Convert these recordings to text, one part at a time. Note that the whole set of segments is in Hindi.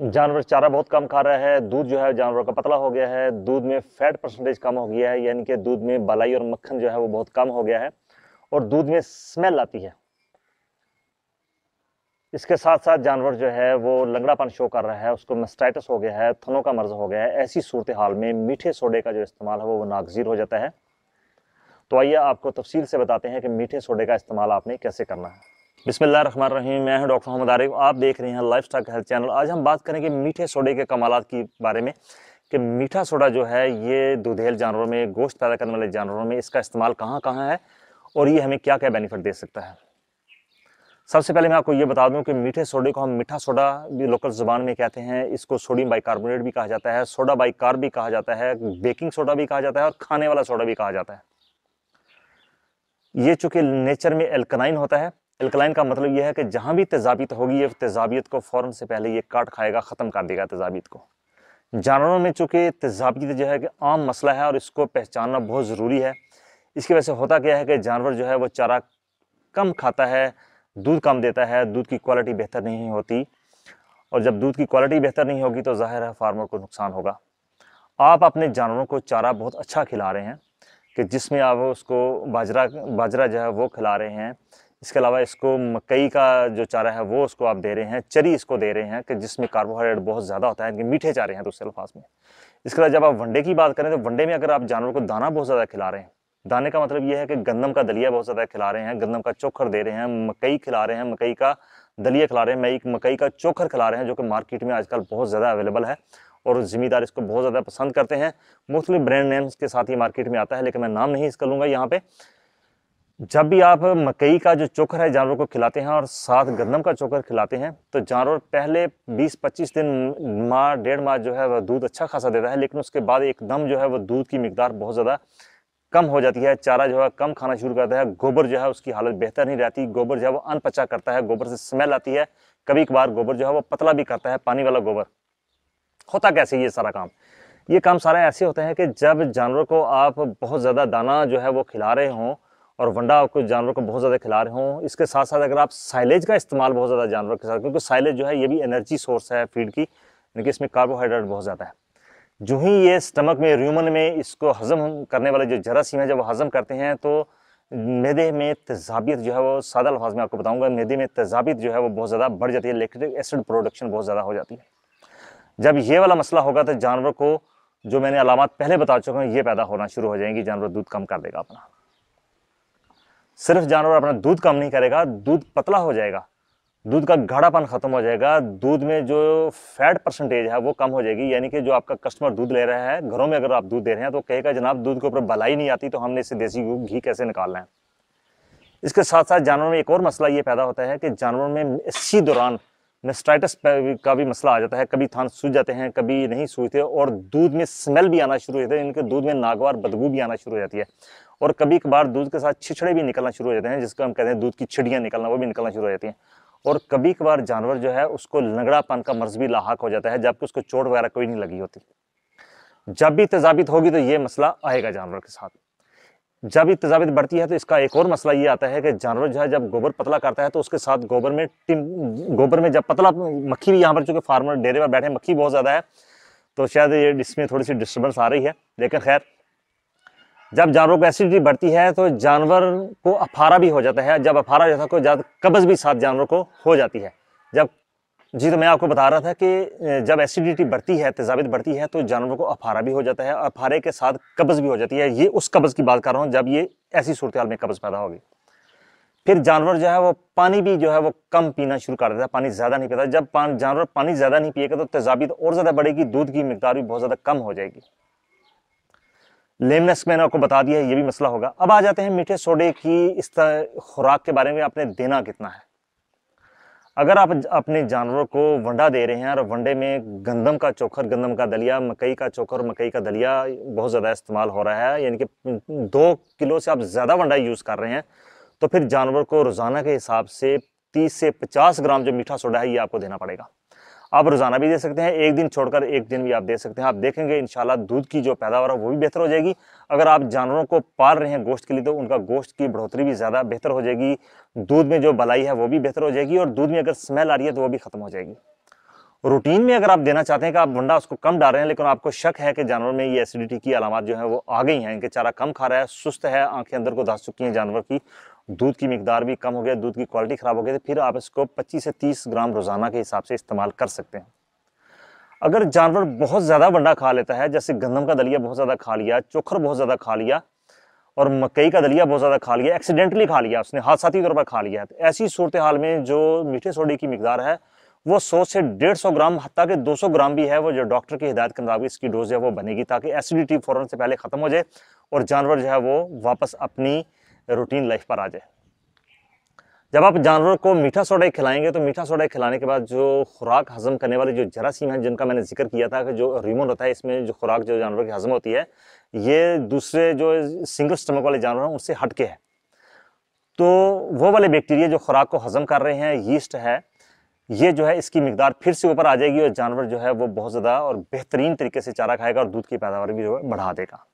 जानवर चारा बहुत कम खा रहा है दूध जो है जानवर का पतला हो गया है दूध में फैट परसेंटेज कम हो गया है यानी कि दूध में बलाई और मक्खन जो है वो बहुत कम हो गया है और दूध में स्मेल आती है इसके साथ साथ जानवर जो है वो लंगड़ापन शो कर रहा है उसको मस्टाइटस हो गया है थनों का मर्ज हो गया है ऐसी सूरत हाल में मीठे सोडे का जो इस्तेमाल है वो नागजीर हो जाता है तो आइए आपको तफसील से बताते हैं कि मीठे सोडे का इस्तेमाल आपने कैसे करना है रहीम मैं हूं डॉक्टर मोहम्मद आरिफ आप देख रहे हैं लाइफ स्टाइल हेल्थ चैनल आज हम बात करेंगे मीठे सोडे के कमालत के बारे में कि मीठा सोडा जो है ये दुधेल जानवरों में गोश्त पैदा करने वाले जानवरों में इसका इस्तेमाल कहाँ कहाँ है और ये हमें क्या क्या बेनिफिट दे सकता है सबसे पहले मैं आपको ये बता दूं कि मीठे सोडे को हम मीठा सोडा भी लोकल ज़ुबान में कहते हैं इसको सोडियम बाइकार्बोनेट भी कहा जाता है सोडा बाइकार्ब भी कहा जाता है बेकिंग सोडा भी कहा जाता है और खाने वाला सोडा भी कहा जाता है ये चूँकि नेचर में एल्कनाइन होता है अल्कलाइन का मतलब यह है कि जहाँ भी तेजाबीत होगी ये तेजाबियत को फ़ौर से पहले ये काट खाएगा ख़त्म कर देगा तेजाबीत को जानवरों में चूँकि तेजाबीत जो है कि आम मसला है और इसको पहचानना बहुत ज़रूरी है इसकी वजह से होता क्या है कि जानवर जो है वो चारा कम खाता है दूध कम देता है दूध की क्वालिटी बेहतर नहीं होती और जब दूध की क्वालिटी बेहतर नहीं होगी तो जाहिर है फार्मर को नुकसान होगा आप अपने जानवरों को चारा बहुत अच्छा खिला रहे हैं कि जिसमें आप उसको बाजरा बाजरा जो है वो खिला रहे हैं इसके अलावा इसको मकई का जो चारा है वो उसको आप दे रहे हैं चरी इसको दे रहे हैं कि जिसमें कार्बोहाइड्रेट बहुत ज़्यादा होता है इनके मीठे चारे हैं दूसरे अल्फाज में इसके अलावा जब आप वनडे की बात करें तो वनडे में अगर आप जानवर को दाना बहुत ज़्यादा खिला रहे हैं दाने का मतलब यह है कि गंदम का दलिया बहुत ज़्यादा खिला रहे हैं गंदम का चोखर दे रहे हैं मकई खिला रहे हैं मकई का दलिया खिला रहे हैं मई मकई का चोखर खिला रहे हैं जो कि मार्केट में आजकल बहुत ज़्यादा अवेलेबल है और जिम्मेदार इसको बहुत ज़्यादा पसंद करते हैं मुख्तलि ब्रांड नेम्स के साथ ही मार्केट में आता है लेकिन मैं नाम नहीं इसका लूँगा यहाँ पर जब भी आप मकई का जो चोकर है जानवर को खिलाते हैं और साथ गंदम का चोकर खिलाते हैं तो जानवर पहले 20-25 दिन माह डेढ़ माह जो है वह दूध अच्छा खासा देता है लेकिन उसके बाद एकदम जो है वह दूध की मकदार बहुत ज़्यादा कम हो जाती है चारा जो है कम खाना शुरू करता है गोबर जो है उसकी हालत बेहतर नहीं रहती गोबर जो है वो अनपचा करता है गोबर से स्मेल आती है कभी कभार गोबर जो है वो पतला भी करता है पानी वाला गोबर होता कैसे ये सारा काम ये काम सारा ऐसे होते हैं कि जब जानवर को आप बहुत ज़्यादा दाना जो है वो खिला रहे हों और वंडा आपको जानवर को बहुत ज़्यादा खिला रहे हों इसके साथ साथ अगर आप साइलेज का इस्तेमाल बहुत ज़्यादा जानवर के साथ क्योंकि साइलेज जो है ये भी एनर्जी सोर्स है फीड की यानी कि इसमें कार्बोहाइड्रेट बहुत ज़्यादा है जो ही ये स्टमक में र्यूमन में इसको हजम करने वाले जो जरासीम है जब वो हजम करते हैं तो मैदे में तेजाबियत जो है वो सादा लफाज में आपको बताऊँगा मैदे में तेजाबियत जो है वो बहुत ज़्यादा बढ़ जाती है इलेक्ट्रिक एसिड प्रोडक्शन बहुत ज़्यादा हो जाती है जब ये वाला मसला होगा तो जानवर को जो मैंने अलामत पहले बता चुका हूँ ये पैदा होना शुरू हो जाएंगी जानवर दूध कम कर देगा अपना सिर्फ जानवर अपना दूध कम नहीं करेगा दूध पतला हो जाएगा दूध का गाढ़ापन खत्म हो जाएगा दूध में जो फैट परसेंटेज है वो कम हो जाएगी यानी कि जो आपका कस्टमर दूध ले रहा है घरों में अगर आप दूध दे रहे हैं तो कहेगा जनाब दूध के ऊपर भलाई नहीं आती तो हमने इसे देसी घी कैसे निकालना है इसके साथ साथ जानवर में एक और मसला ये पैदा होता है कि जानवर में इसी दौरान नेस्ट्राइटस का भी मसला आ जाता है कभी थान सूझ जाते हैं कभी नहीं सूझते और दूध में स्मेल भी आना शुरू हो जाता है इनके दूध में नागवार बदबू भी आना शुरू हो जाती है और कभी कभार दूध के साथ छिछड़े भी निकलना शुरू हो जाते हैं जिसको हम कहते हैं दूध की छिड़ियाँ निकलना वो भी निकलना शुरू हो जाती हैं और कभी कभार जानवर जो है उसको लंगड़ापन का मर्ज भी लाक हो जाता है जबकि उसको चोट वगैरह कोई नहीं लगी होती जब भी तेजाबित होगी तो ये मसला आएगा जानवर के साथ जब तजाविद बढ़ती है तो इसका एक और मसला ये आता है कि जानवर जो है जब गोबर पतला करता है तो उसके साथ गोबर में टिम गोबर में जब पतला मक्खी भी यहाँ पर चूंकि फार्मर डेरे पर बैठे मक्खी बहुत ज़्यादा है तो शायद ये इसमें थोड़ी सी डिस्टर्बेंस आ रही है लेकिन खैर जब जानवरों को एसिडिटी बढ़ती है तो जानवर को अफारा भी हो जाता है जब अफारा हो जाता है तो ज़्यादा कब्ज़ भी साथ जानवर को हो जाती है जब जी तो मैं आपको बता रहा था कि जब एसिडिटी बढ़ती है तेजाबित बढ़ती है तो जानवरों को अफारा भी हो जाता है अफारे के साथ कब्ज़ भी हो जाती है ये उस कब्ज़ की बात कर रहा हूँ जब ये ऐसी सूरत में कब्ज़ पैदा होगी फिर जानवर जो है वो पानी भी जो है वो कम पीना शुरू कर देता है पानी ज़्यादा नहीं पीता जब पान, जानवर पानी ज़्यादा नहीं पिएगा तो तेजाबित और ज़्यादा बढ़ेगी दूध की मकदार भी बहुत ज़्यादा कम हो जाएगी लेमनेस मैंने आपको बता दिया है ये भी मसला होगा अब आ जाते हैं मीठे सोडे की इस खुराक के बारे में आपने देना कितना है अगर आप अपने जानवरों को वंडा दे रहे हैं और वंडे में गंदम का चोखर गंदम का दलिया मकई का चोखर मकई का दलिया बहुत ज़्यादा इस्तेमाल हो रहा है यानी कि दो किलो से आप ज़्यादा वंडा यूज़ कर रहे हैं तो फिर जानवर को रोज़ाना के हिसाब से तीस से पचास ग्राम जो मीठा सोडा है ये आपको देना पड़ेगा आप रोज़ाना भी दे सकते हैं एक दिन छोड़कर एक दिन भी आप दे सकते हैं आप देखेंगे इंशाल्लाह दूध की जो पैदावार है वो भी बेहतर हो जाएगी अगर आप जानवरों को पाल रहे हैं गोश्त के लिए तो उनका गोश्त की बढ़ोतरी भी ज़्यादा बेहतर हो जाएगी दूध में जो भलाई है वो भी बेहतर हो जाएगी और दूध में अगर स्मेल आ रही है तो वो भी ख़त्म हो जाएगी रूटीन में अगर आप देना चाहते हैं कि आप वंडा उसको कम डाल रहे हैं लेकिन आपको शक है कि जानवर में ये एसिडिटी की अलामत जो है वो आ गई हैं इनके चारा कम खा रहा है सुस्त है आंखें अंदर को धस चुकी हैं जानवर की दूध की मकदार भी कम हो गया दूध की क्वालिटी ख़राब हो गई तो फिर आप इसको पच्चीस से तीस ग्राम रोज़ाना के हिसाब से इस्तेमाल कर सकते हैं अगर जानवर बहुत ज़्यादा वंडा खा लेता है जैसे गंदम का दलिया बहुत ज़्यादा खा लिया चोखर बहुत ज़्यादा खा लिया और मकई का दलिया बहुत ज़्यादा खा लिया एक्सीडेंटली खा लिया उसने हादसाती तौर पर खा लिया तो ऐसी सूरत हाल में जो मीठे सोडे की मकदार है वो 100 से 150 ग्राम हत्या के 200 ग्राम भी है वो जो डॉक्टर की हिदायत के मुताबिक इसकी डोज है वो बनेगी ताकि एसिडिटी फ़ौरन से पहले ख़त्म हो जाए और जानवर जो है वो वापस अपनी रूटीन लाइफ पर आ जाए जब आप जानवर को मीठा सोडा खिलाएंगे तो मीठा सोडा खिलाने के बाद जो खुराक हजम करने वाले जो जरासीम हैं जिनका मैंने जिक्र किया था कि जो रिमोट होता है इसमें जो खुराक जो जानवर की हजम होती है ये दूसरे जो सिंगल स्टमक वाले जानवर हैं उससे हटके है तो वो वाले बैक्टीरिया जो खुराक को हजम कर रहे हैं यीस्ट है ये जो है इसकी मकदार फिर से ऊपर आ जाएगी और जानवर जो है वो बहुत ज़्यादा और बेहतरीन तरीके से चारा खाएगा और दूध की पैदावार भी जो है बढ़ा देगा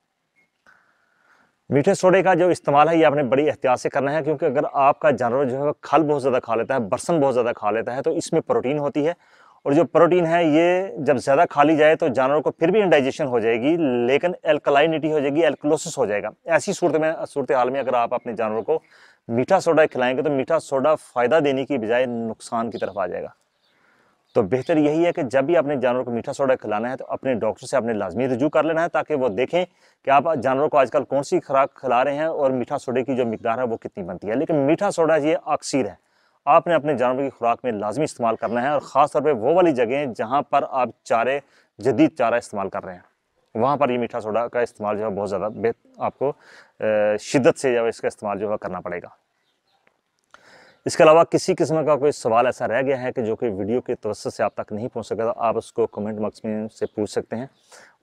मीठे सोडे का जो इस्तेमाल है ये आपने बड़ी एहतियात से करना है क्योंकि अगर आपका जानवर जो है खल बहुत ज़्यादा खा लेता है बर्सन बहुत ज़्यादा खा लेता है तो इसमें प्रोटीन होती है और जो प्रोटीन है ये जब ज़्यादा खा ली जाए तो जानवर को फिर भी इंडाइजेशन हो जाएगी लेकिन एल्कलाइनिटी हो जाएगी एल्कोलोसिस हो जाएगा ऐसी सूरत में सूरत हाल में अगर आप अपने जानवर को मीठा सोडा खिलाएंगे तो मीठा सोडा फ़ायदा देने की बजाय नुकसान की तरफ आ जाएगा तो बेहतर यही है कि जब भी अपने जानवर को मीठा सोडा खिलाना है तो अपने डॉक्टर से अपने लाजमी रजू कर लेना है ताकि वो देखें कि आप जानवर को आजकल कौन सी खुराक खिला रहे हैं और मीठा सोडे की जो मकदार है वो कितनी बनती है लेकिन मीठा सोडा ये अक्सर है आपने अपने जानवर की खुराक में लाजमी इस्तेमाल करना है और ख़ास तौर पर वो वाली जगह जहाँ पर आप चारे जदीद चारा इस्तेमाल कर रहे हैं वहाँ पर ये मीठा सोडा का इस्तेमाल जो है बहुत ज़्यादा आपको शिद्दत से जो है इसका इस्तेमाल जो है करना पड़ेगा इसके अलावा किसी किस्म का कोई सवाल ऐसा रह गया है कि जो कि वीडियो के तवस्त से आप तक नहीं पहुँच सका तो आप उसको कमेंट बॉक्स में से पूछ सकते हैं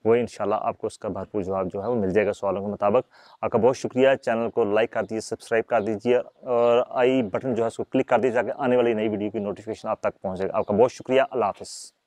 वो इन आपको उसका भरपूर जवाब जो है वो मिल जाएगा सवालों के मुताबिक आपका बहुत शुक्रिया चैनल को लाइक कर दीजिए सब्सक्राइब कर दीजिए और आई बटन जो है उसको क्लिक कर दीजिए ताकि आने वाली नई वीडियो की नोटिफिकेशन आप तक पहुँचेगा आपका बहुत शुक्रिया अल्लाह हाफ़